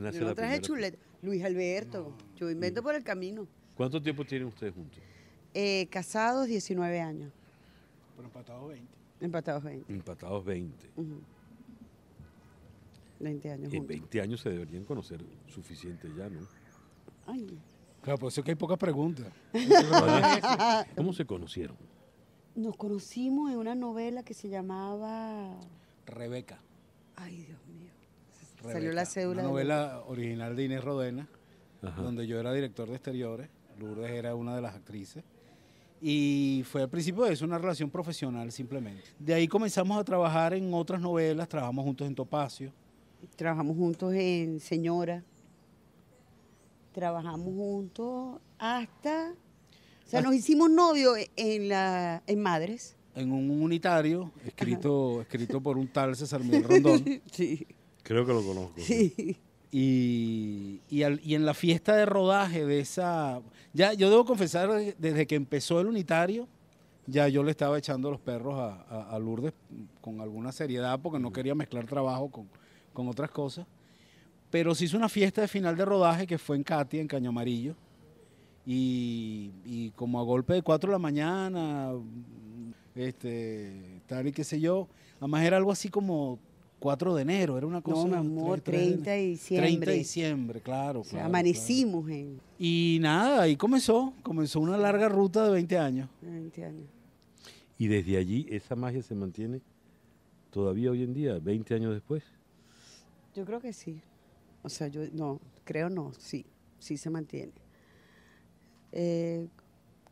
Luis Alberto. Yo invento por el camino. ¿Cuánto tiempo tienen ustedes juntos? Eh, casados 19 años. Pero empatados 20. Empatados 20. Empatados 20. 20 años. En 20 años se deberían conocer suficiente ya, ¿no? Ay. Claro, por eso es que hay pocas preguntas. ¿Cómo se conocieron? Nos conocimos en una novela que se llamaba... Rebeca. Ay, Dios Salió la cédula. Una novela original de Inés Rodena, donde yo era director de exteriores. Lourdes era una de las actrices. Y fue al principio de eso una relación profesional simplemente. De ahí comenzamos a trabajar en otras novelas, trabajamos juntos en Topacio. Trabajamos juntos en Señora. Trabajamos juntos hasta... O sea, nos hicimos novio en, la, en Madres. En un unitario, escrito, escrito por un tal César Miguel Rondón. sí. Creo que lo conozco. Y, en la fiesta de rodaje de esa. Ya, yo debo confesar, desde que empezó el unitario, ya yo le estaba echando los perros a, Lourdes con alguna seriedad, porque no quería mezclar trabajo con, otras cosas. Pero se hizo una fiesta de final de rodaje que fue en Katia, en Caño Amarillo. Y, como a golpe de 4 de la mañana, este, tal y qué sé yo. Además era algo así como 4 de enero, era una cosa. No, amor, 30 de diciembre. 30 de diciembre, claro. amanecimos en. Y nada, ahí comenzó, comenzó una larga ruta de 20 años. 20 años. Y desde allí esa magia se mantiene todavía hoy en día, 20 años después. Yo creo que sí. O sea, yo no, creo no, sí, sí se mantiene. Eh,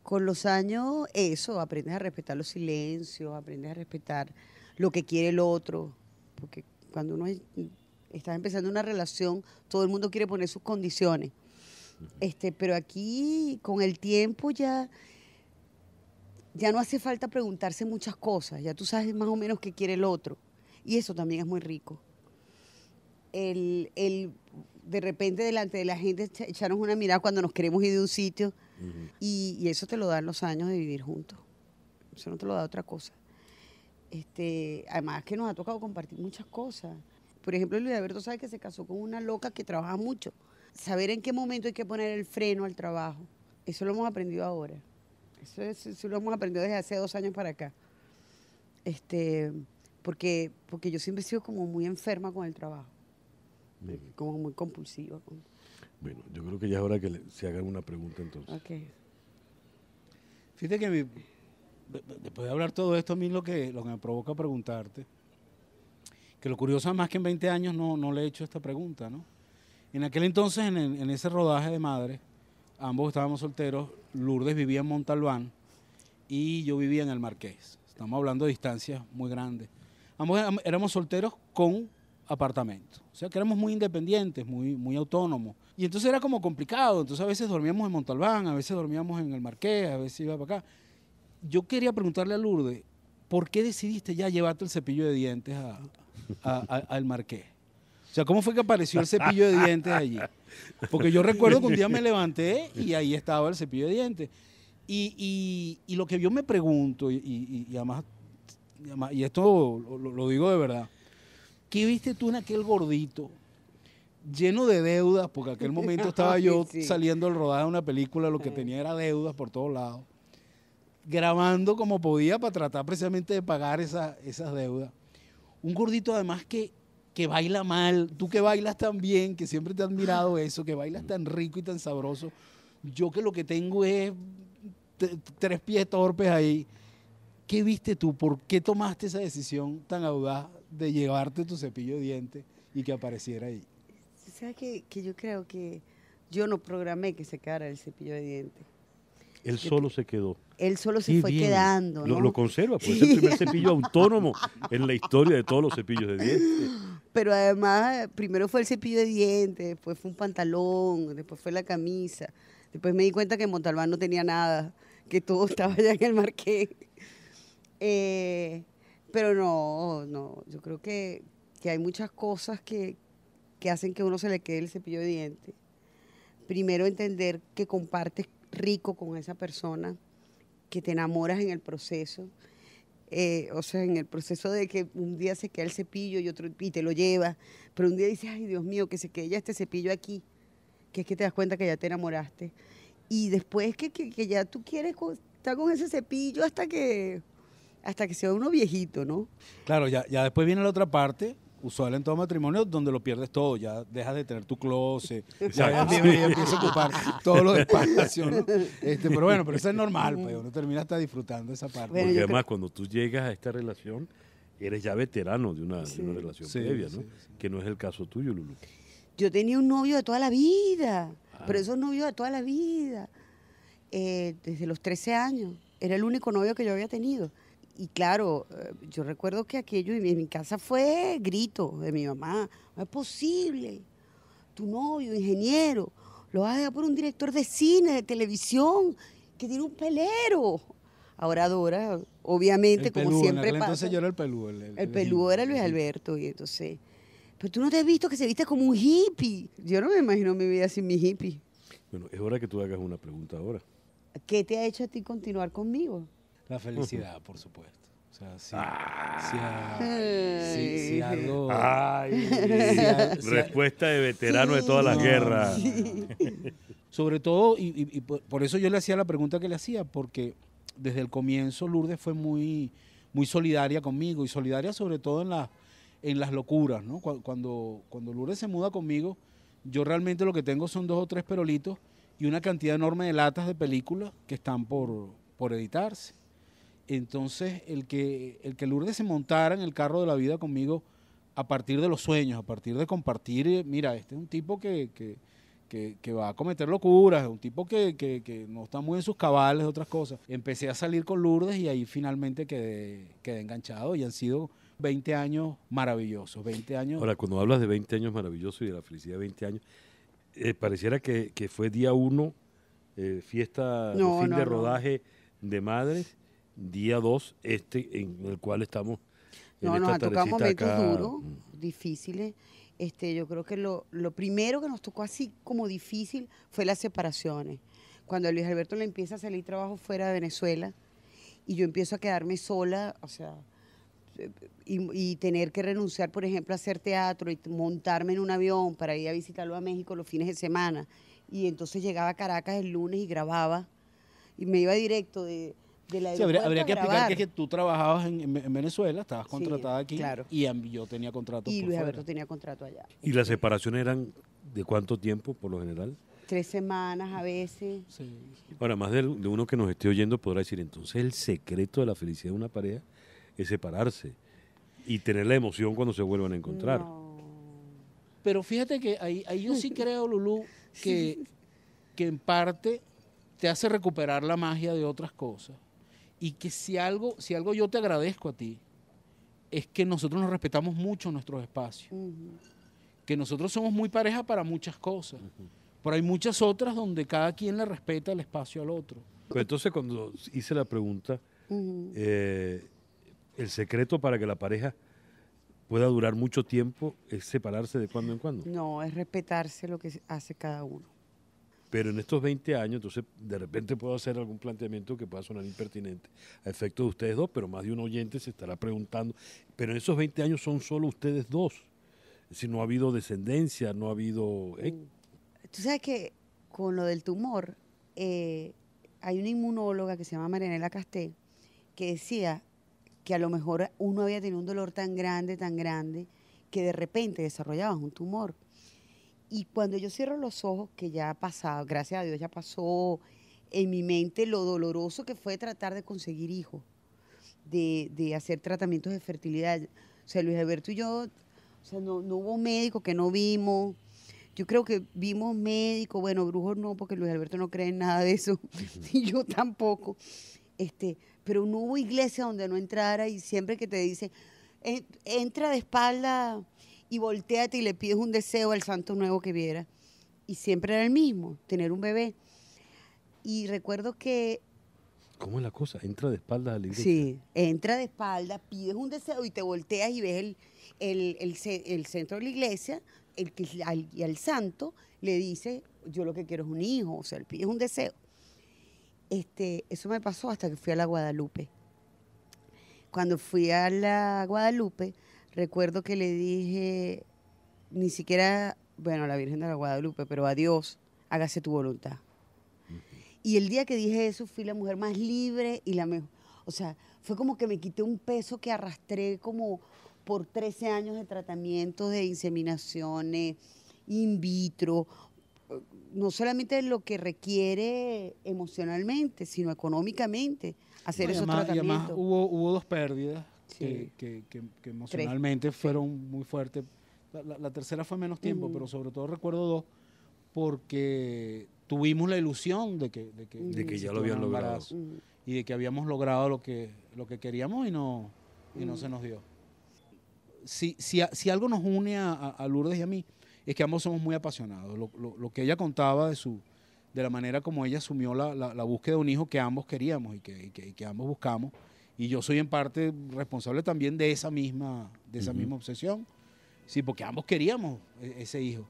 con los años, eso, aprendes a respetar los silencios, aprendes a respetar lo que quiere el otro, porque cuando uno está empezando una relación, todo el mundo quiere poner sus condiciones. Este, pero aquí con el tiempo ya ya no hace falta preguntarse muchas cosas, ya tú sabes más o menos qué quiere el otro. Y eso también es muy rico. El, de repente delante de la gente echarnos una mirada cuando nos queremos ir de un sitio y, y eso te lo dan los años de vivir juntos. Eso no te lo da otra cosa. Este, además que nos ha tocado compartir muchas cosas. Por ejemplo, Luis Alberto sabe que se casó con una loca que trabaja mucho. Saber en qué momento hay que poner el freno al trabajo. Eso lo hemos aprendido ahora. Eso, lo hemos aprendido desde hace dos años para acá. Este, porque, porque yo siempre he sido como muy enferma con el trabajo. Como muy compulsiva. Bueno, yo creo que ya es hora que se haga una pregunta entonces. Ok. Fíjate que mi después de hablar todo esto, a mí lo que, lo me provoca preguntarte, que lo curioso es más que en 20 años no, no le he hecho esta pregunta, ¿no? En aquel entonces, en, ese rodaje de madre, ambos estábamos solteros, Lourdes vivía en Montalbán y yo vivía en el Marqués. Estamos hablando de distancias muy grandes. Ambos éramos solteros con apartamento. O sea que éramos muy independientes, muy, muy autónomos. Y entonces era como complicado. Entonces a veces dormíamos en Montalbán, a veces dormíamos en el Marqués, a veces iba para acá yo quería preguntarle a Lourdes, ¿por qué decidiste ya llevarte el cepillo de dientes al marqués? O sea, ¿cómo fue que apareció el cepillo de dientes allí? Porque yo recuerdo que un día me levanté y ahí estaba el cepillo de dientes. Y, lo que yo me pregunto, y, además, y esto lo, lo digo de verdad, ¿qué viste tú en aquel gordito lleno de deudas? Porque en aquel momento estaba yo saliendo al rodaje de una película, lo que tenía era deudas por todos lados grabando como podía para tratar precisamente de pagar esa, esas deudas. Un gordito además que, baila mal, tú que bailas tan bien, que siempre te has admirado eso, que bailas tan rico y tan sabroso. Yo que lo que tengo es tres pies torpes ahí. ¿Qué viste tú? ¿Por qué tomaste esa decisión tan audaz de llevarte tu cepillo de dientes y que apareciera ahí? ¿Sabes que, que yo creo que yo no programé que se quedara el cepillo de dientes? Él solo se quedó él solo se fue quedando. ¿no? Lo, conserva, pues es el primer cepillo autónomo en la historia de todos los cepillos de dientes. Pero además, primero fue el cepillo de dientes, después fue un pantalón, después fue la camisa. Después me di cuenta que Montalbán no tenía nada, que todo estaba allá en el marqués. Eh, pero no, no, yo creo que, hay muchas cosas que, que hacen que uno se le quede el cepillo de dientes. Primero entender que compartes rico con esa persona que te enamoras en el proceso. Eh, o sea, en el proceso de que un día se queda el cepillo y otro y te lo lleva pero un día dices, ay Dios mío, que se quede ya este cepillo aquí, que es que te das cuenta que ya te enamoraste. Y después que, ya tú quieres estar con ese cepillo hasta que hasta que sea uno viejito, ¿no? Claro, ya, ya después viene la otra parte usual en todo matrimonio, donde lo pierdes todo, ya dejas de tener tu closet, ya, empiezas a ocupar todo lo de espacio, este, pero bueno, pero eso es normal, pues uno termina hasta disfrutando esa parte. Porque además cuando tú llegas a esta relación, eres ya veterano de una, relación previa, ¿no? que no es el caso tuyo, Lulu. Yo tenía un novio de toda la vida, ah. pero esos novios de toda la vida, eh, desde los 13 años, era el único novio que yo había tenido y claro, eh, yo recuerdo que aquello en mi casa fue grito de mi mamá, no es posible, tu novio, ingeniero, lo vas a dejar por un director de cine, de televisión, que tiene un pelero. Ahora Dora, obviamente, como siempre en pasa. Entonces yo era el peludo. El, el peludo era Luis Alberto y entonces... Pero tú no te has visto que se viste como un hippie. Yo no me imagino mi vida sin mi hippie. Bueno, es hora que tú hagas una pregunta ahora. ¿Qué te ha hecho a ti continuar conmigo? La felicidad, por supuesto. si, algo. respuesta de veterano de todas las guerras. Sobre todo, y, por eso yo le hacía la pregunta que le hacía, porque desde el comienzo Lourdes fue muy, muy solidaria conmigo y solidaria sobre todo en, en las locuras. ¿no? Cuando, cuando Lourdes se muda conmigo, yo realmente lo que tengo son dos o tres perolitos y una cantidad enorme de latas de películas que están por, por editarse. Entonces, el que, el que Lourdes se montara en el carro de la vida conmigo a partir de los sueños, a partir de compartir, eh, mira, este es un tipo que, que, va a cometer locuras, un tipo que, no está muy en sus cabales, otras cosas. Empecé a salir con Lourdes y ahí finalmente quedé, quedé enganchado y han sido 20 años maravillosos, 20 años. Ahora, cuando hablas de 20 años maravillosos y de la felicidad de 20 años, eh, pareciera que, fue día uno, eh, fiesta de fin de rodaje de madres, día 2, este en el cual estamos. no, nos ha tocado momentos duros, difíciles. Este, yo creo que lo, primero que nos tocó así como difícil fue las separaciones. Cuando a Luis Alberto le empieza a salir trabajo fuera de Venezuela y yo empiezo a quedarme sola, o sea, eh, y, y, tener que renunciar, por ejemplo, a hacer teatro y montarme en un avión para ir a visitarlo a México los fines de semana. Y entonces llegaba a Caracas el lunes y grababa. Y me iba directo de, habría, que explicar que, tú trabajabas en, Venezuela, estabas contratada aquí y yo tenía contrato Y Luis tenía contrato allá. ¿Y las separaciones eran de cuánto tiempo por lo general? Tres semanas a veces. Ahora, más de uno que nos esté oyendo podrá decir, entonces el secreto de la felicidad de una pareja es separarse y tener la emoción cuando se vuelvan a encontrar. Pero fíjate que ahí, ahí, yo sí creo, Lulú, que, que en parte te hace recuperar la magia de otras cosas y que si algo, si algo yo te agradezco a ti, es que nosotros nos respetamos mucho nuestros espacios. Que nosotros somos muy pareja para muchas cosas. Pero hay muchas otras donde cada quien le respeta el espacio al otro. entonces cuando hice la pregunta, eh, el secreto para que la pareja pueda durar mucho tiempo es separarse de cuando en cuando. No, es respetarse lo que hace cada uno pero en estos 20 años, entonces de repente puedo hacer algún planteamiento que pueda sonar impertinente a efecto de ustedes dos, pero más de un oyente se estará preguntando, pero en esos 20 años son solo ustedes dos, si no ha habido descendencia, no ha habido... ¿eh? Mm. Tú sabes que con lo del tumor, eh, hay una inmunóloga que se llama Marianela Casté, que decía que a lo mejor uno había tenido un dolor tan grande, tan grande, que de repente desarrollabas un tumor y cuando yo cierro los ojos, que ya ha pasado, gracias a Dios ya pasó en mi mente lo doloroso que fue tratar de conseguir hijos, de, hacer tratamientos de fertilidad. O sea, Luis Alberto y yo, o sea, no, hubo médico que no vimos. Yo creo que vimos médico, bueno, brujos no, porque Luis Alberto no cree en nada de eso, y yo tampoco. Este, pero no hubo iglesia donde no entrara y siempre que te dice entra de espalda y volteate y le pides un deseo al santo nuevo que viera. Y siempre era el mismo, tener un bebé. Y recuerdo que... ¿Cómo es la cosa? Entra de espaldas a la iglesia. Sí, entra de espaldas, pides un deseo y te volteas y ves el, el, centro de la iglesia el que, y al santo le dice, yo lo que quiero es un hijo, o sea, le pides un deseo. Este, eso me pasó hasta que fui a la Guadalupe. Cuando fui a la Guadalupe, Recuerdo que le dije, ni siquiera, bueno, a la Virgen de la Guadalupe, pero a Dios, hágase tu voluntad. Y el día que dije eso, fui la mujer más libre y la mejor. O sea, fue como que me quité un peso que arrastré como por 13 años de tratamientos de inseminaciones, in vitro, no solamente lo que requiere emocionalmente, sino económicamente hacer esos tratamientos. Y además hubo, hubo dos pérdidas que, emocionalmente fueron muy fuertes. La, tercera fue menos tiempo, mm. pero sobre todo recuerdo dos, porque tuvimos la ilusión de que, de que, ya lo habían logrado. Mm. Y de que habíamos logrado lo que, lo que queríamos y no, y no mm. se nos dio. Si, si, si algo nos une a, Lourdes y a mí, es que ambos somos muy apasionados. Lo, lo, lo que ella contaba de su, de la manera como ella asumió la, la, búsqueda de un hijo que ambos queríamos y que, y que ambos buscamos, y yo soy en parte responsable también de esa misma, de esa misma obsesión. Sí, porque ambos queríamos e, ese hijo.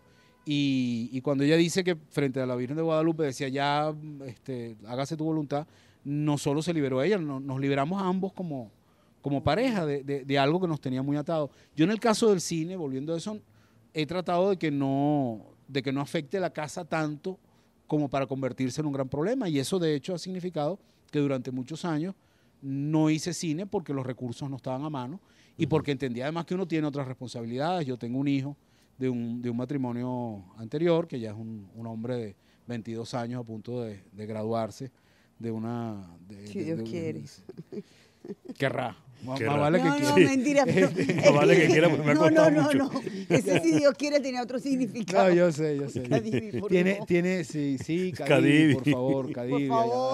Y, cuando ella dice que frente a la Virgen de Guadalupe decía, ya, este, hágase tu voluntad, no solo se liberó ella, nos liberamos ambos como, como pareja de, algo que nos tenía muy atado. Yo en el caso del cine, volviendo a eso, he tratado de que no, de que no afecte la casa tanto como para convertirse en un gran problema. Y eso de hecho ha significado que durante muchos años no hice cine porque los recursos no estaban a mano y porque entendía además que uno tiene otras responsabilidades. Yo tengo un hijo de un, de un matrimonio anterior, que ya es un, hombre de 22 años a punto de, graduarse de una... De, Dios quiere. Querrá vale no, que quiera. No, mentira. Pero, vale que quiera pues me ha no, no, No, Ese si Dios quiere tiene otro significado. No, yo sé, yo sé. tiene, tiene, sí, sí, Cadivi, por favor, Cadivi,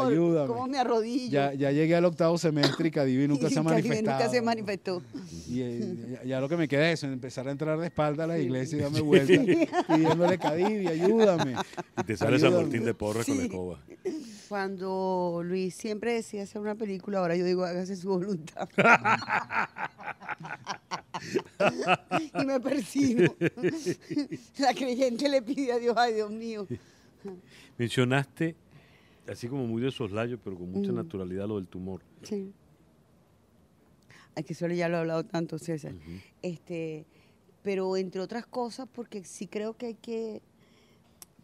ayúdame. ¿Cómo me arrodillo? Ya, ya llegué al octavo semestre y Cadivi nunca se ha manifestado. nunca se manifestó. Y eh, ya, lo que me queda es eso, empezar a entrar de espalda a la iglesia y darme vuelta pidiéndole Cadivi, ayúdame. Y te sale San Martín de Porres con la escoba. Cuando Luis siempre decía hacer una película, ahora yo digo hágase su voluntad y me percibo La creyente le pide a Dios, ay Dios mío. Mencionaste, así como muy de soslayo, pero con mucha mm. naturalidad, lo del tumor. Sí. que solo ya lo he hablado tanto, César. este, pero entre otras cosas, porque sí creo que hay que,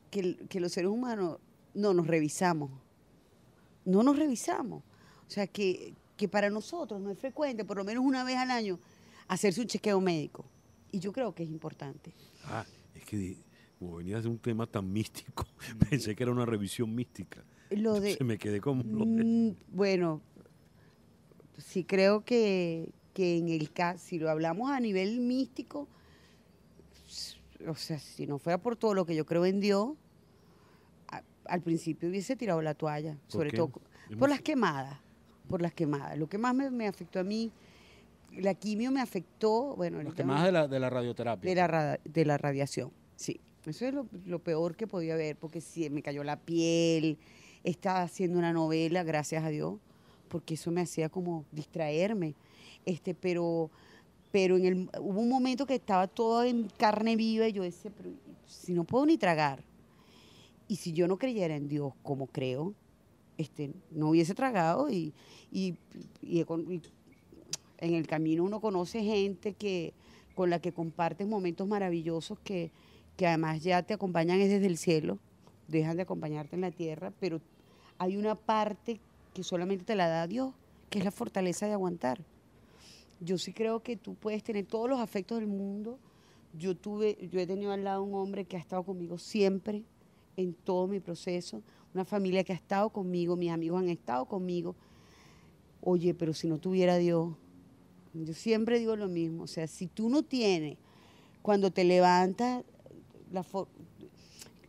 que los seres humanos no nos revisamos. No nos revisamos. O sea, que, que para nosotros no es frecuente, por lo menos una vez al año, hacerse un chequeo médico. Y yo creo que es importante. Ah, es que como venía de un tema tan místico, mm. pensé que era una revisión mística. Lo me quedé como... Mm, bueno, sí creo que, en el caso, si lo hablamos a nivel místico, o sea, si no fuera por todo lo que yo creo en Dios, al principio hubiese tirado la toalla, sobre todo por las quemadas por las quemadas. Lo que más me, afectó a mí, la quimio me afectó, bueno... Las quemadas de la, de la radioterapia. De la, de la radiación, sí. Eso es lo, peor que podía haber, porque si me cayó la piel, estaba haciendo una novela, gracias a Dios, porque eso me hacía como distraerme. Este, pero pero en el, hubo un momento que estaba todo en carne viva y yo decía, pero si no puedo ni tragar, y si yo no creyera en Dios como creo, este, no hubiese tragado y, en el camino uno conoce gente que, con la que compartes momentos maravillosos que, que además ya te acompañan desde el cielo, dejan de acompañarte en la tierra, pero hay una parte que solamente te la da Dios, que es la fortaleza de aguantar. Yo sí creo que tú puedes tener todos los afectos del mundo. Yo tuve, yo he tenido al lado un hombre que ha estado conmigo siempre en todo mi proceso una familia que ha estado conmigo, mis amigos han estado conmigo. Oye, pero si no tuviera Dios, yo siempre digo lo mismo, o sea, si tú no tienes, cuando te levantas,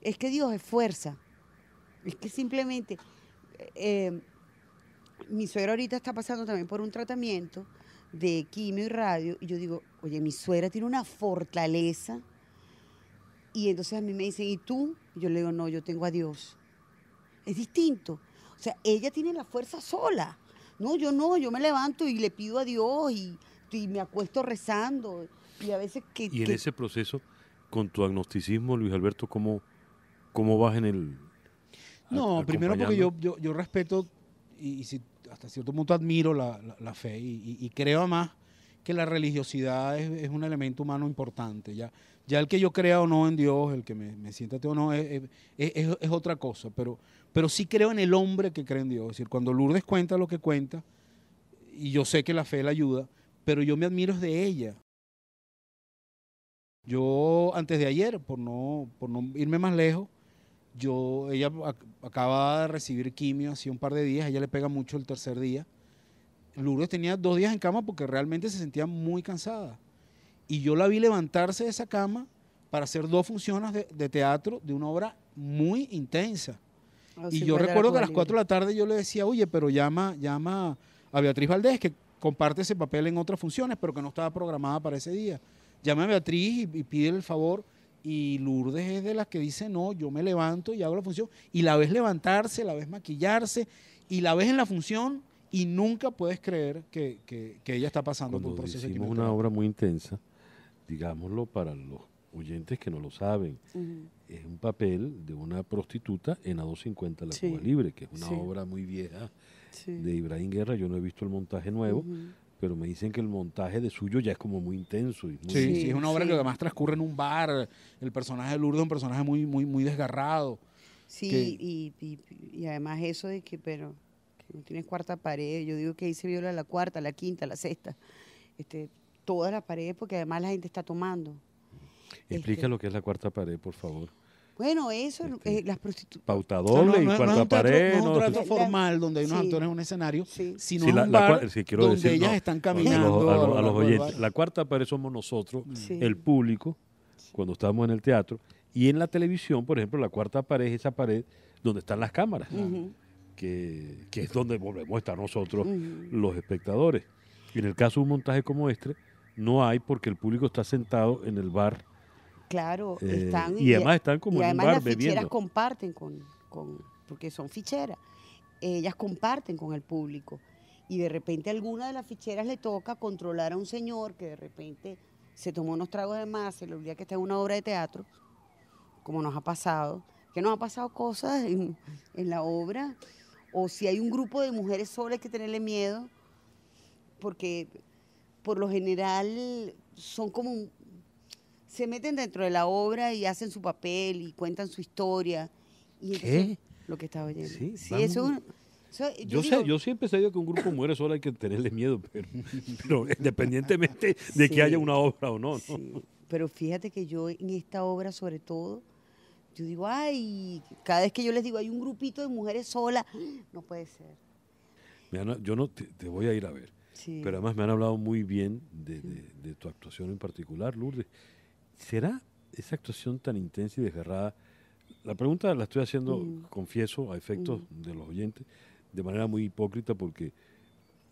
es que Dios es fuerza, es que simplemente, eh, mi suegra ahorita está pasando también por un tratamiento de quimio y radio, y yo digo, oye, mi suegra tiene una fortaleza, y entonces a mí me dicen, ¿y tú? yo le digo, no, yo tengo a Dios. Es distinto. O sea, ella tiene la fuerza sola. No, yo no, yo me levanto y le pido a Dios y, me acuesto rezando. Y a veces que... en ese proceso, con tu agnosticismo, Luis Alberto, ¿cómo, cómo vas en el... No, primero porque yo, respeto y, hasta cierto punto admiro la, fe y, creo además que la religiosidad es, un elemento humano importante. Ya, ya el que yo crea o no en Dios, el que me, sienta o no, es, es, otra cosa. Pero, pero sí creo en el hombre que cree en Dios. Es decir, cuando Lourdes cuenta lo que cuenta, y yo sé que la fe la ayuda, pero yo me admiro de ella. Yo antes de ayer, por no, por no irme más lejos, yo, ella acaba de recibir quimio hace un par de días, ella le pega mucho el tercer día. Lourdes tenía dos días en cama porque realmente se sentía muy cansada. Y yo la vi levantarse de esa cama para hacer dos funciones de teatro de una obra muy intensa y yo recuerdo que a las 4 de la tarde yo le decía, oye, pero llama, llama a Beatriz Valdés, que comparte ese papel en otras funciones, pero que no estaba programada para ese día. Llama a Beatriz y, pide el favor. Y Lourdes es de las que dice, no, yo me levanto y hago la función. Y la ves levantarse, la ves maquillarse, y la ves en la función y nunca puedes creer que, ella está pasando por un proceso hicimos una obra muy intensa, digámoslo para los oyentes que no lo saben es un papel de una prostituta en A250 La Libre, que es una obra muy vieja de Ibrahim Guerra. Yo no he visto el montaje nuevo, pero me dicen que el montaje de suyo ya es como muy intenso. Y sí, es una obra que además transcurre en un bar. El personaje de Lourdes es un personaje muy, muy, muy desgarrado. Sí, y, además eso de que, pero, no tienes cuarta pared. Yo digo que ahí se viola la cuarta, la quinta, la sexta. Este, todas las paredes, porque además la gente está tomando. Explica lo que es la cuarta pared, por favor. Bueno, eso, es eh, las prostitutas. y cuarta pared. No es un trato formal donde hay unos actores en un escenario, sino la, bar ellas están caminando. A los, La cuarta pared somos nosotros, mm. el público, cuando estamos en el teatro. Y en la televisión, por ejemplo, la cuarta pared es esa pared donde están las cámaras, que, es donde volvemos a estar nosotros, los espectadores. Y en el caso de un montaje como este, no hay porque el público está sentado en el bar Claro, eh, están. Y, además están como en las ficheras comparten con, porque son ficheras, ellas comparten con el público. Y de repente alguna de las ficheras le toca controlar a un señor que de repente se tomó unos tragos de más, se le olvida que está en una obra de teatro, como nos ha pasado, que nos ha pasado cosas en, la obra, o si hay un grupo de mujeres solas que tenerle miedo, porque por lo general son como un se meten dentro de la obra y hacen su papel y cuentan su historia. Y Lo que estaba oyendo. yo, yo, siempre he sabido que un grupo muere solo hay que tenerle miedo, pero, independientemente de que haya una obra o no, Pero fíjate que yo en esta obra sobre todo, yo digo, ay, cada vez que yo les digo, hay un grupito de mujeres solas, no puede ser. yo no te, voy a ir a ver, pero además me han hablado muy bien de tu actuación en particular, Lourdes. ¿Será esa actuación tan intensa y desgarrada? La pregunta la estoy haciendo, mm. confieso, a efectos mm. de los oyentes, de manera muy hipócrita porque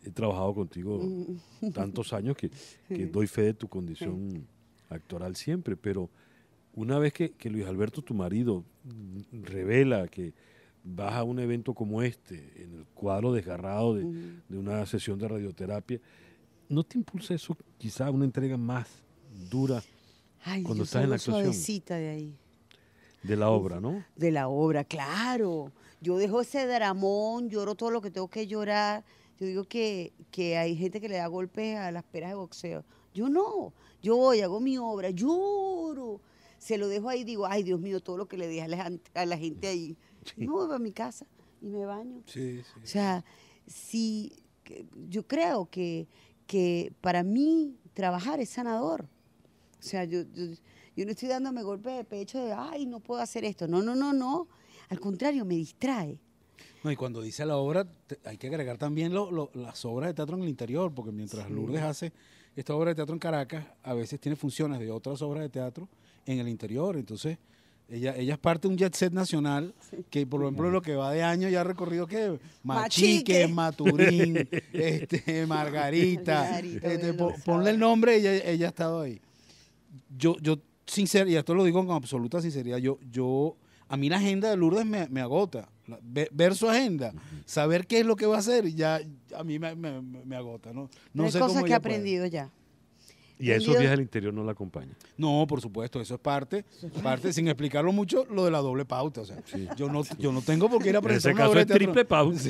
he trabajado contigo mm. tantos años que, doy fe de tu condición actoral siempre, pero una vez que, Luis Alberto, tu marido, revela que vas a un evento como este, en el cuadro desgarrado de, de una sesión de radioterapia, ¿no te impulsa eso quizá una entrega más dura? cuando estás en la actuación. de ahí. De la obra, ¿no? De la obra, claro. Yo dejo ese dramón, lloro todo lo que tengo que llorar. Yo digo que, hay gente que le da golpes a las peras de boxeo. Yo no, yo voy, hago mi obra, lloro. Se lo dejo ahí y digo, ay Dios mío, todo lo que le dije a la, gente ahí. Sí. No, voy a mi casa y me baño. O sea, sí, yo creo que, que para mí trabajar es sanador. O sea, yo, yo, no estoy dándome golpe de pecho de, ay, no puedo hacer esto. No, no, no, no. Al contrario, me distrae. No, y cuando dice la obra, hay que agregar también lo, las obras de teatro en el interior, porque mientras Lourdes hace esta obra de teatro en Caracas, a veces tiene funciones de otras obras de teatro en el interior. Entonces, ella, ella es parte de un jet set nacional que, por ejemplo, lo que va de año ya ha recorrido que Machique, Maturín, este, Margarita. Este, ponle el nombre, ella, ella ha estado ahí yo, yo sincero, y esto lo digo con absoluta sinceridad, yo, yo, a mí la agenda de Lourdes me, agota. ver su agenda, saber qué es lo que va a hacer, ya a mí me, me, agota. No, no cosas que he aprendido ya. Y a esos viajes al interior no la acompaña. No, por supuesto, eso es parte, parte sin explicarlo mucho, lo de la doble pauta. O sea, yo, no, yo no tengo por qué ir a presentar. ese caso es triple pauta.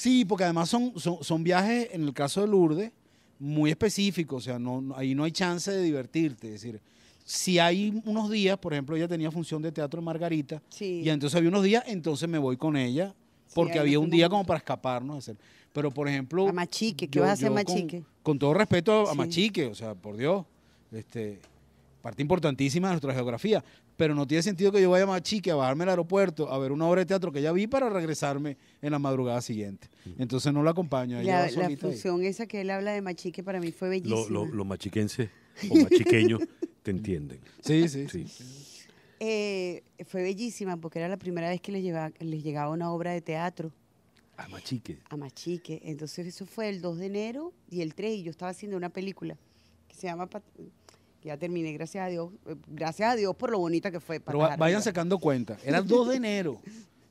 Sí. porque además son, son viajes, en el caso de Lourdes, muy específico, o sea, no, ahí no hay chance de divertirte, es decir, si hay unos días, por ejemplo, ella tenía función de teatro en Margarita, y entonces había unos días, entonces me voy con ella, porque había un día como para escaparnos. Hacer. Pero, por ejemplo... A Machique, ¿qué va a hacer Machique? Con, todo respeto a, Machique, o sea, por Dios, este, parte importantísima de nuestra geografía, pero no tiene sentido que yo vaya a Machique a bajarme al aeropuerto a ver una obra de teatro que ya vi para regresarme en la madrugada siguiente. Mm. Entonces no la acompaño. La, la función esa que él habla de Machique para mí fue bellísima. Los lo, machiquenses o machiqueños te entienden. Sí, sí. Eh, fue bellísima porque era la primera vez que les, les llegaba una obra de teatro. A Machique. A Machique. Entonces eso fue el 2 de enero y el 3 y yo estaba haciendo una película que se llama que ya terminé, gracias a Dios, eh, gracias a Dios por lo bonita que fue. Pero vayan sacando cuenta, era 2 de enero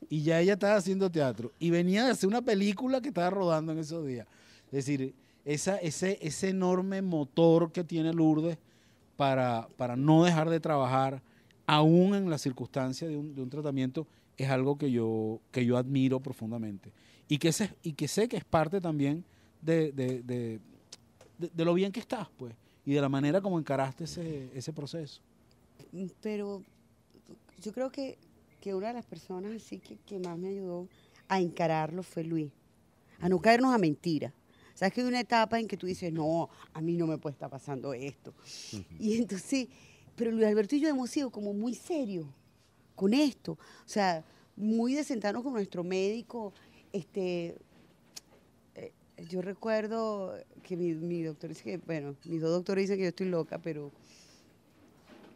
y ya ella estaba haciendo teatro y venía de hacer una película que estaba rodando en esos días. Es decir, esa, ese, ese enorme motor que tiene Lourdes para, para no dejar de trabajar, aún en la circunstancia de un, tratamiento, es algo que yo, que yo admiro profundamente. Y que, y que sé que es parte también de, de lo bien que estás, pues y de la manera como encaraste ese, proceso. Pero yo creo que, que, una de las personas así que, que más me ayudó a encararlo fue Luis, a no caernos a mentiras. ¿Sabes que hay una etapa en que tú dices, no, a mí no me puede estar pasando esto? Y entonces, pero Luis Alberto y yo hemos sido como muy serios con esto. O sea, muy de sentarnos con nuestro médico, este, yo recuerdo que mi, doctor dice que, bueno, mis dos doctores dicen que yo estoy loca, pero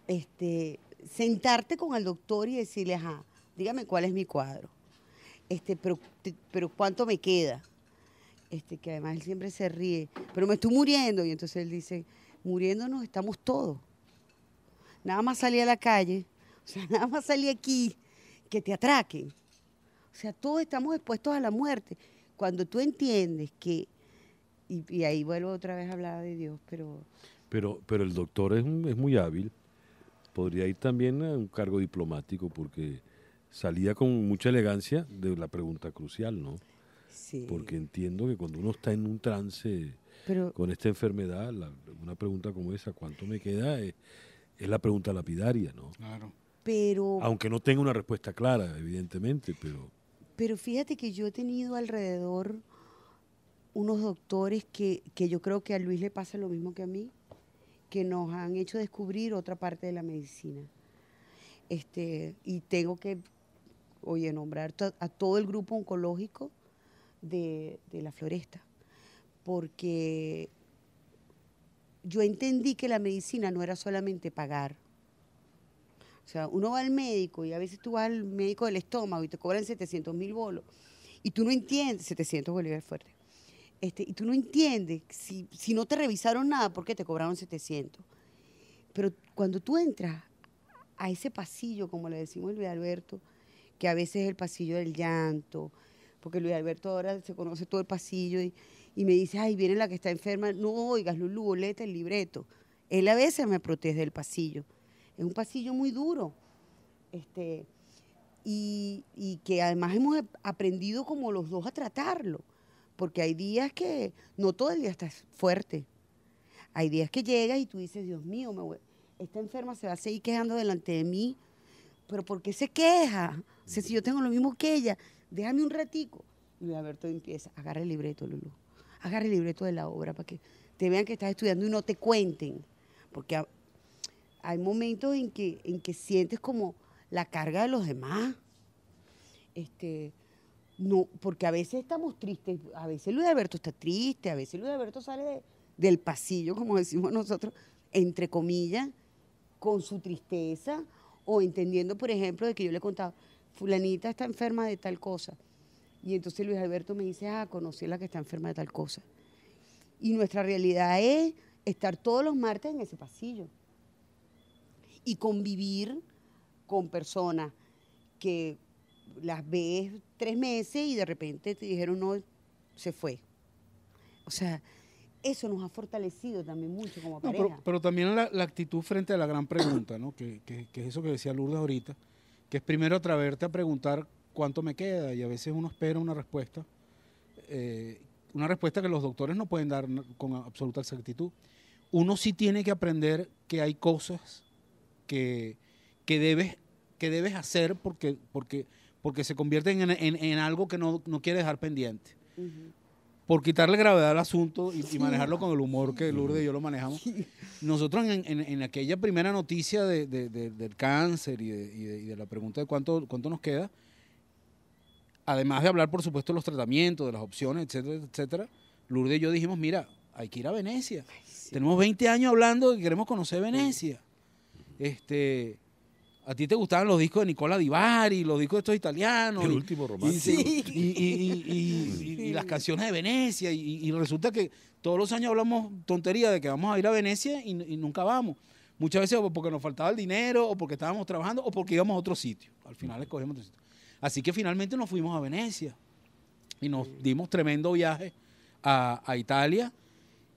este, sentarte con el doctor y decirle, ajá, dígame cuál es mi cuadro, este, pero, cuánto me queda. Este, que además él siempre se ríe, pero me estoy muriendo. Y entonces él dice, muriéndonos estamos todos. Nada más salí a la calle, o sea, nada más salí aquí, que te atraquen. O sea, todos estamos expuestos a la muerte cuando tú entiendes que, y, ahí vuelvo otra vez a hablar de Dios, pero... Pero, el doctor es, muy hábil, podría ir también a un cargo diplomático porque salía con mucha elegancia de la pregunta crucial, ¿no? Sí. Porque entiendo que cuando uno está en un trance con esta enfermedad, una pregunta como esa, ¿cuánto me queda? Es, eh, es, la pregunta lapidaria, ¿no? Claro. Pero, Aunque no tenga una respuesta clara, evidentemente, pero... Pero fíjate que yo he tenido alrededor unos doctores que, yo creo que a Luis le pasa lo mismo que a mí, que nos han hecho descubrir otra parte de la medicina. Este, y tengo que, oye, nombrar a todo el grupo oncológico de, de la floresta, porque yo entendí que la medicina no era solamente pagar, o sea, uno va al médico y a veces tú vas al médico del estómago y te cobran 700 mil bolos. Y tú no entiendes, 700 bolívares fuertes. Este, y tú no entiendes si, no te revisaron nada, ¿por qué te cobraron 700? Pero cuando tú entras a ese pasillo, como le decimos Luis Alberto, que a veces es el pasillo del llanto, porque Luis Alberto ahora se conoce todo el pasillo y, me dice, ay, viene la que está enferma. No oigas, Lulú, boleta el libreto. Él a veces me protege del pasillo es un pasillo muy duro. Este, y, que además hemos aprendido como los dos a tratarlo, porque hay días que no todo el día estás fuerte. Hay días que llegas y tú dices, Dios mío, me esta enferma se va a seguir quejando delante de mí, pero ¿por qué se queja? si yo tengo lo mismo que ella, déjame un ratico. Y ver todo empieza, agarra el libreto, Lulú, agarra el libreto de la obra para que te vean que estás estudiando y no te cuenten, porque hay momentos en que, en que sientes como la carga de los demás. Este, no, porque a veces estamos tristes, a veces Luis Alberto está triste, a veces Luis Alberto sale del pasillo, como decimos nosotros, entre comillas, con su tristeza, o entendiendo, por ejemplo, de que yo le he fulanita está enferma de tal cosa. Y entonces Luis Alberto me dice, ah, conocí a la que está enferma de tal cosa. Y nuestra realidad es estar todos los martes en ese pasillo y convivir con personas que las ves tres meses y de repente te dijeron no, se fue. O sea, eso nos ha fortalecido también mucho como pareja. Pero, también la, actitud frente a la gran pregunta, ¿no? Que, es eso que decía Lourdes ahorita, que es primero atreverte a preguntar cuánto me queda y a veces uno espera una respuesta, eh, una respuesta que los doctores no pueden dar con absoluta exactitud. Uno sí tiene que aprender que hay cosas que, que, debes, que debes hacer porque, porque, porque se convierte en, algo que no, no quiere dejar pendiente. Por quitarle gravedad al asunto y, manejarlo con el humor que Lourdes y yo lo manejamos. Nosotros en, aquella primera noticia del cáncer y, de, la pregunta de cuánto, cuánto nos queda, además de hablar, por supuesto, de los tratamientos, de las opciones, etcétera, etcétera, Lourdes y yo dijimos, mira, hay que ir a Venecia. Tenemos 20 años hablando y queremos conocer Venecia. Este, a ti te gustaban los discos de Nicola Divari, los discos de estos italianos. El último romántico. Y, las canciones de Venecia. Y, resulta que todos los años hablamos tontería de que vamos a ir a Venecia y, nunca vamos. Muchas veces porque nos faltaba el dinero, o porque estábamos trabajando, o porque íbamos a otro sitio. Al final escogimos otro sitio. Así que finalmente nos fuimos a Venecia. Y nos dimos tremendo viaje a, a Italia.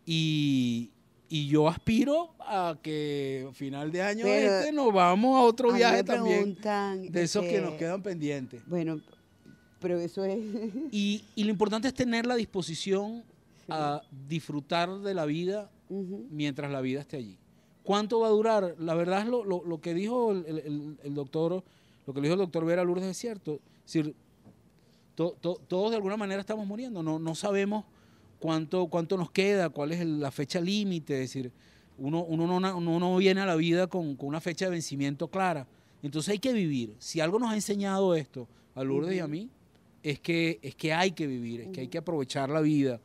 Y, y yo aspiro a que final de año este nos vamos a otro viaje también de esos que, nos este, quedan pendientes. Bueno, pero eso es. Y, lo importante es tener la disposición a disfrutar de la vida mientras la vida esté allí. ¿Cuánto va a durar? La verdad es lo, que dijo el, el, doctor, lo que dijo el doctor Vera Lourdes es cierto. Es decir, todos de alguna manera estamos muriendo. No, no sabemos cuánto, cuánto nos queda, cuál es la fecha límite, es decir, uno, uno, no, no viene a la vida con, una fecha de vencimiento clara. Entonces hay que vivir. Si algo nos ha enseñado esto a Lourdes y a mí, es que, es que hay que vivir, es que hay que aprovechar la vida,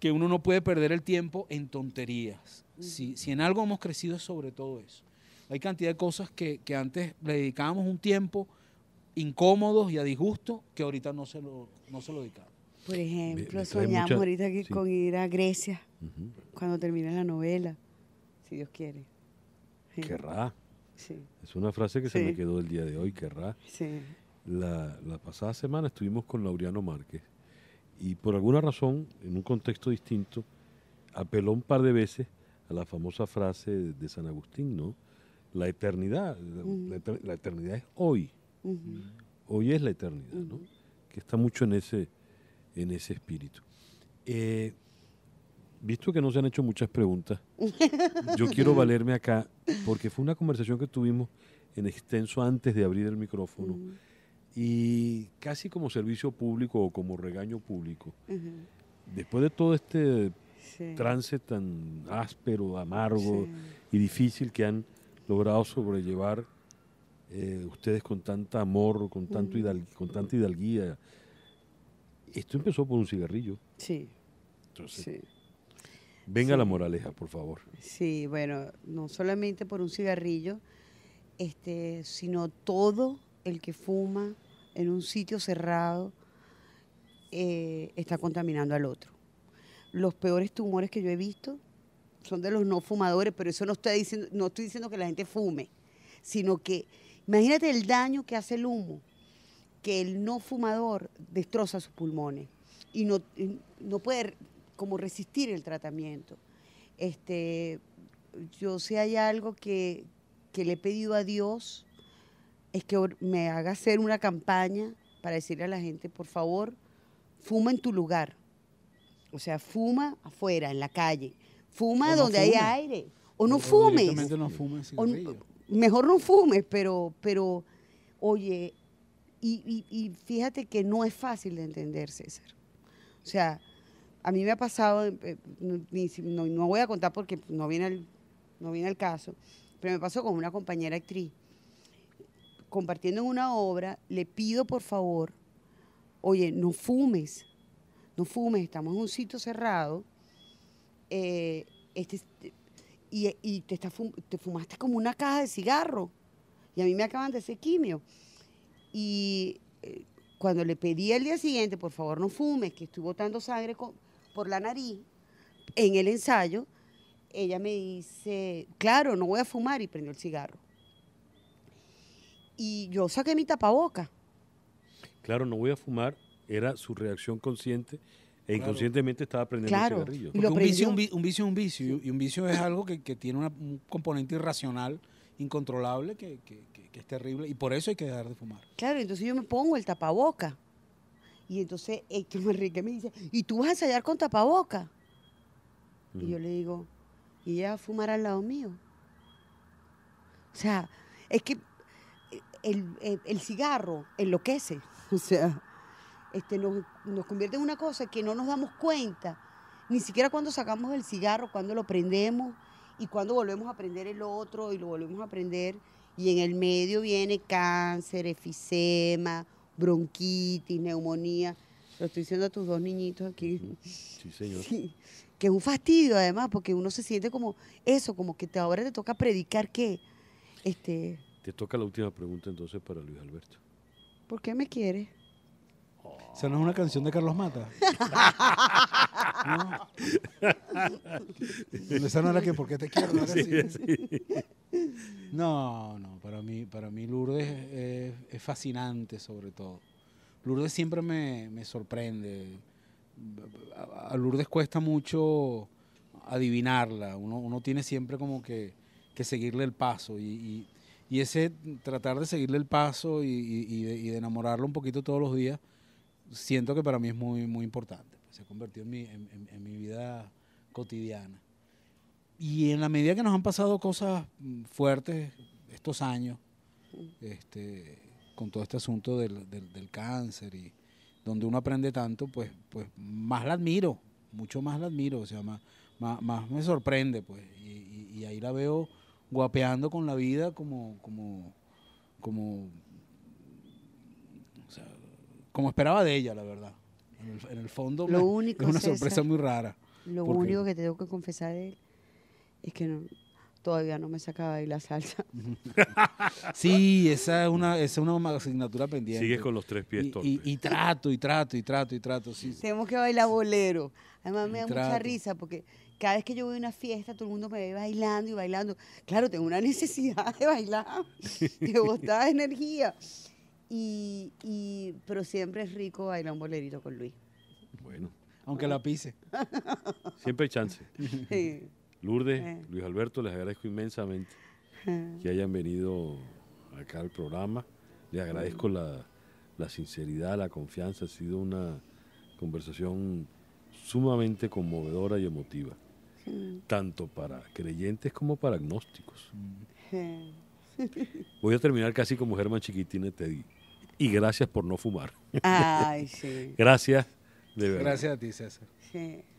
que uno no puede perder el tiempo en tonterías. si, si, en algo hemos crecido es sobre todo eso. Hay cantidad de cosas que, que antes le dedicábamos un tiempo incómodos y a disgusto que ahorita no se no se lo dedicamos. Por ejemplo, soñamos ahorita que con ir a Grecia cuando termine la novela, si Dios quiere. Querrá. Es una frase que se me quedó el día de hoy, querrá. La, la pasada semana estuvimos con Laureano Márquez y por alguna razón, en un contexto distinto, apeló un par de veces a la famosa frase de, San Agustín, ¿no? La eternidad, la, eternidad es hoy. Hoy es la eternidad, ¿no? Que está mucho en ese, en ese espíritu. Eh, visto que no se han hecho muchas preguntas, yo quiero valerme acá, porque fue una conversación que tuvimos en extenso antes de abrir el micrófono, y casi como servicio público o como regaño público. Después de todo este trance tan áspero, amargo y difícil que han logrado sobrellevar eh, ustedes con tanto amor, con, tanto con tanta hidalguía, esto empezó por un cigarrillo. Sí. Entonces, venga la moraleja, por favor. Sí, bueno, no solamente por un cigarrillo, este, sino todo el que fuma en un sitio cerrado eh, está contaminando al otro. Los peores tumores que yo he visto son de los no fumadores, pero eso no, estoy diciendo, no estoy diciendo que la gente fume, sino que imagínate el daño que hace el humo que el no fumador destroza sus pulmones y no, no puede como resistir el tratamiento. Este, yo sé hay algo que, le he pedido a Dios es que me haga hacer una campaña para decirle a la gente, por favor, fuma en tu lugar. O sea, fuma afuera, en la calle. Fuma donde hay aire. O no fumes. mejor no fumes, pero, pero oye, y, fíjate que no es fácil de entender, César. O sea, a mí me ha pasado, eh, eh, no, voy a contar porque no viene, el, no viene el caso, pero me pasó con una compañera actriz. Compartiendo una obra, le pido por favor, oye, no fumes, no fumes, estamos en un sitio cerrado. Eh, este, y, te, te fumaste como una caja de cigarro. Y a mí me acaban de hacer quimio. Y eh, cuando le pedí al día siguiente, por favor no fumes, que estoy botando sangre por la nariz, en el ensayo, ella me dice, claro, no voy a fumar y prendió el cigarro. Y yo saqué mi tapaboca. Claro, no voy a fumar, era su reacción consciente e inconscientemente estaba prendiendo el cigarrillo. un, un, vicio es un vicio, y un vicio es algo que, tiene un componente irracional incontrolable que, es terrible y por eso hay que dejar de fumar. Claro, entonces yo me pongo el tapaboca. Y entonces Héctor eh, Enrique me dice, ¿y tú vas a ensayar con tapaboca? Y yo le digo, ¿y ella va a fumar al lado mío? O sea, es que eh, el, eh, el cigarro enloquece. O sea, este, nos, nos convierte en una cosa que no nos damos cuenta, ni siquiera cuando sacamos el cigarro, cuando lo prendemos y cuando volvemos a aprender el otro y lo volvemos a aprender y en el medio viene cáncer, efisema, bronquitis, neumonía. Lo estoy diciendo a tus dos niñitos aquí. Sí, señor. Que es un fastidio además, porque uno se siente como eso, como que ahora te toca predicar qué. Este... Te toca la última pregunta entonces para Luis Alberto. ¿Por qué me quieres? esa no es una canción de Carlos Mata. Esa no era que porque te quiero. No, no, no, para mí, para mí Lourdes es, fascinante sobre todo. Lourdes siempre me, sorprende. A, Lourdes cuesta mucho adivinarla. Uno, tiene siempre como que, que seguirle el paso. y, ese tratar de seguirle el paso y, y, de, enamorarlo un poquito todos los días siento que para mí es muy, muy importante. Pues, se ha convertido en mi, en, vida cotidiana. Y en la medida que nos han pasado cosas mm, fuertes estos años, este, con todo este asunto del, cáncer y donde uno aprende tanto, pues, pues más la admiro, mucho más la admiro, o sea, más, más, me sorprende, pues. Y, y, ahí la veo guapeando con la vida como, como, como como esperaba de ella, la verdad. En el, fondo es una sorpresa muy rara. Lo único que tengo que confesar es que todavía no me sacaba de la salsa. sí, esa es una, es una asignatura pendiente. Sigues con los tres pies y, Y, trato, y trato, y trato, y trato. Tenemos que bailar bolero. Además me da mucha risa porque cada vez que yo voy a una fiesta, todo el mundo me ve bailando y bailando. Claro, tengo una necesidad de bailar, de botar energía. Y, pero siempre es rico bailar un bolerito con Luis. Bueno. Aunque la pise. Siempre hay chance. Lourdes, eh. Luis Alberto, les agradezco inmensamente que hayan venido acá al programa. Les agradezco la, sinceridad, la confianza. Ha sido una conversación sumamente conmovedora y emotiva, tanto para creyentes como para agnósticos. Voy a terminar casi como Germán Chiquitine Teddy y gracias por no fumar. Ay, sí. gracias, de verdad. Gracias a ti, César. Sí.